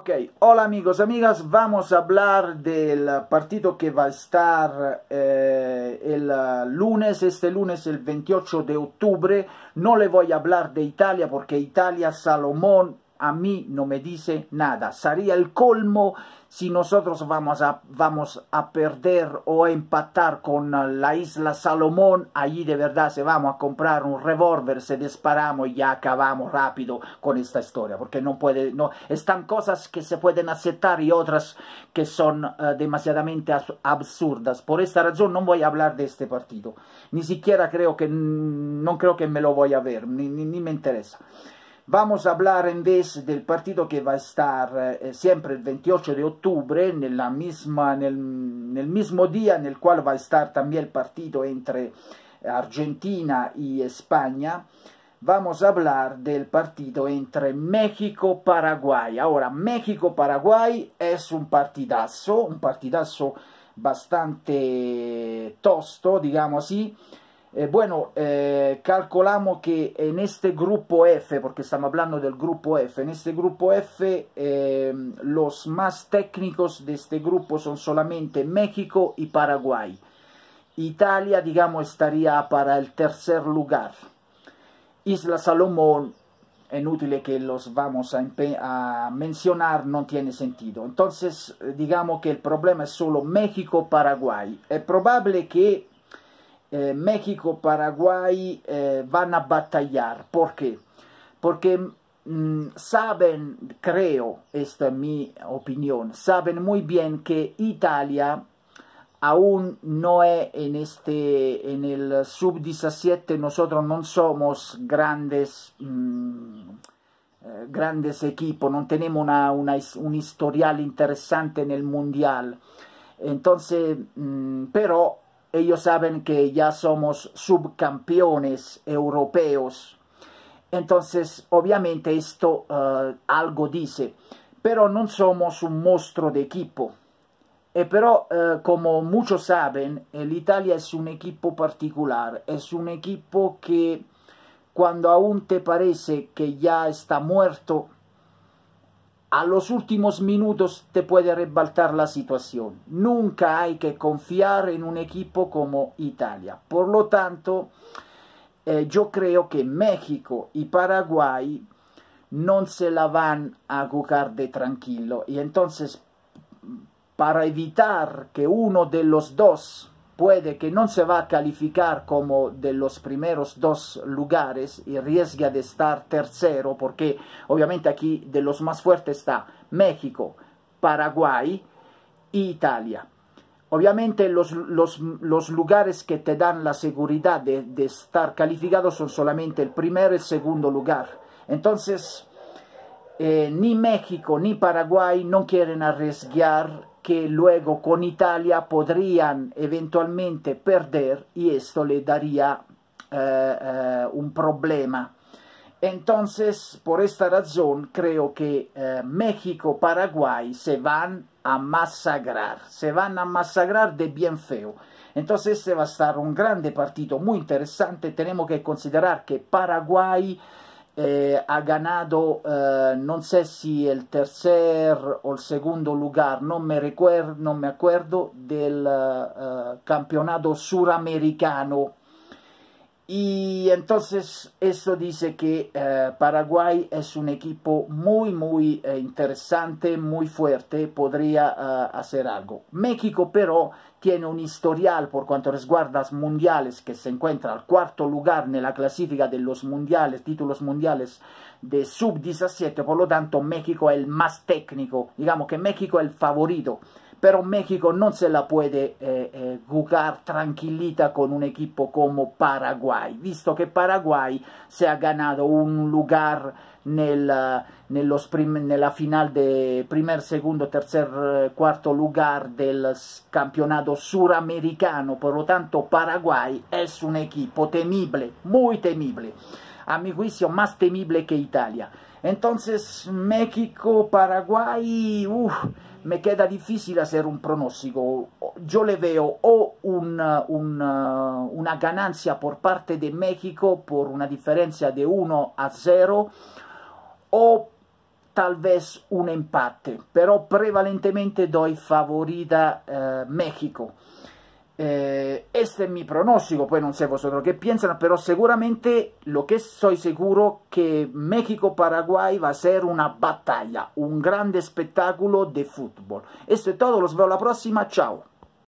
Ok, hola amigos, amigas, vamos a hablar del partido que va a estar eh, el ah, lunes, este lunes el 28 de octubre. No le voy a hablar de Italia porque Italia, Salomón, a mí no me dice nada. Sería el colmo si nosotros vamos a, perder o a empatar con eh, la isla Salomón. Allí de verdad se vamos a comprar un revólver, se disparamos y ya acabamos rápido con esta historia. Porque no puede, no, están cosas que se pueden aceptar y otras que son eh, demasiadamente absurdas. Por esta razón no voy a hablar de este partido. Ni siquiera creo que, no creo que me lo voy a ver, ni me interesa. Vamos a hablar en vez del partido que va a estar eh, siempre el 28 de octubre, nella misma, nel, nel, mismo día en el cual va a estar también el partido entre Argentina y España. Vamos a hablar del partido entre México-Paraguay. Ahora, México-Paraguay es un partidazo, un partidazo bastante tosto, digamos así. Eh, bueno, eh, calculamos que en este grupo F, porque estamos hablando del grupo F, en este grupo F ehm, los más técnicos de este grupo son solamente México y Paraguay. Italia, digamos, estaría para el tercer lugar. Isla Salomón, es inútil que los vamos a, a mencionar, no tiene sentido. Entonces, eh, digamos que el problema es solo México-Paraguay. Es probable que eh, México, Paraguay eh, van a batallar. ¿Por qué? Porque mm, saben, creo, esta es mi opinión, saben muy bien que Italia aún no es en este, en el sub-17, nosotros no somos grandes, mm, eh, grandes equipos, no tenemos una, un historial interesante en el mundial. Entonces, mm, pero ellos saben que ya somos subcampeones europeos. Entonces, obviamente esto eh, algo dice, pero no somos un monstruo de equipo. Eh, pero, eh, como muchos saben, el Italia es un equipo particular, es un equipo que cuando aún te parece que ya está muerto, a los últimos minutos te puede rebaltar la situación. Nunca hay que confiar en un equipo como Italia. Por lo tanto, eh, yo creo que México y Paraguay no se la van a jugar de tranquilo. Y entonces, para evitar que uno de los dos puede que no se va a calificar como de los primeros dos lugares y riesga de estar tercero, porque obviamente aquí de los más fuertes está México, Paraguay e Italia. Obviamente los, lugares que te dan la seguridad de, estar calificado son solamente el primero y el segundo lugar. Entonces, eh, ni México ni Paraguay no quieren arriesgar que luego con Italia podrían eventualmente perder y esto le daría eh, eh, un problema. Entonces, por esta razón, creo que eh, México, Paraguay se van a masacrar, se van a masacrar de bien feo. Entonces, este va a estar un grande partido, muy interesante. Tenemos que considerar que Paraguay eh, ha ganado, eh, no sé si il tercer o il secondo lugar, non mi ricordo, no me acuerdo del uh, eh, campeonato suramericano Y entonces eso dice que eh, Paraguay es un equipo muy, muy eh, interesante, muy fuerte, podría eh, hacer algo. México, pero, tiene un historial por cuanto resguarda mundiales, que se encuentra al cuarto lugar en la clasifica de los mundiales, títulos mundiales de sub-17, por lo tanto México es el más técnico, digamos que México es el favorito. però México non se la può eh, eh, jugar tranquilita con un equipo come Paraguay, visto che Paraguay se ha ganato un lugar nel, sprim, nella final de primer, segundo, tercer, cuarto eh, lugar del campeonato suramericano. Per lo tanto, Paraguay è un equipo temibile, molto temibile, A mi juicio, más temible que Italia. Entonces, México, Paraguay, uff, me queda difícil hacer un pronóstico. Io le veo o un, un, uh, una ganancia por parte de México por una differenza de 1 a 0 o talvez un empate, però prevalentemente do doy favorita eh, México. Eh, este es mi pronóstico, pues no sé vosotros qué piensan, pero seguramente lo que soy seguro que México-Paraguay va a ser una batalla, un grande espectáculo de fútbol. Esto es todo, los veo la próxima, chao.